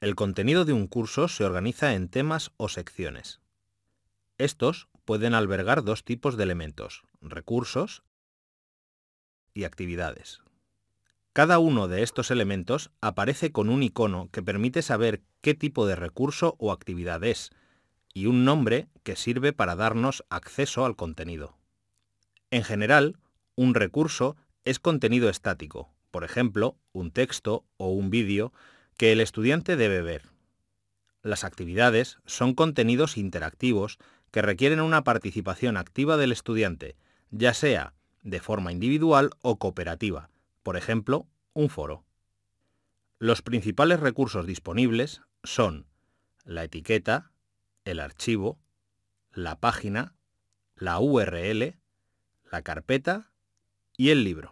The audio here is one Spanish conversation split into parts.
El contenido de un curso se organiza en temas o secciones. Estos pueden albergar dos tipos de elementos, recursos y actividades. Cada uno de estos elementos aparece con un icono que permite saber qué tipo de recurso o actividad es y un nombre que sirve para darnos acceso al contenido. En general, un recurso es contenido estático, por ejemplo, un texto o un vídeo, que el estudiante debe ver. Las actividades son contenidos interactivos que requieren una participación activa del estudiante, ya sea de forma individual o cooperativa, por ejemplo, un foro. Los principales recursos disponibles son la etiqueta, el archivo, la página, la URL, la carpeta y el libro.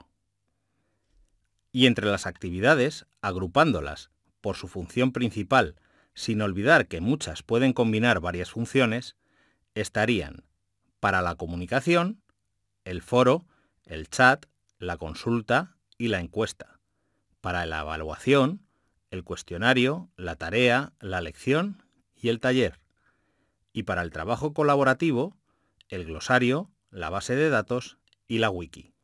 Y entre las actividades, agrupándolas por su función principal, sin olvidar que muchas pueden combinar varias funciones, estarían para la comunicación, el foro, el chat, la consulta y la encuesta, para la evaluación, el cuestionario, la tarea, la lección y el taller, y para el trabajo colaborativo, el glosario, la base de datos y la wiki.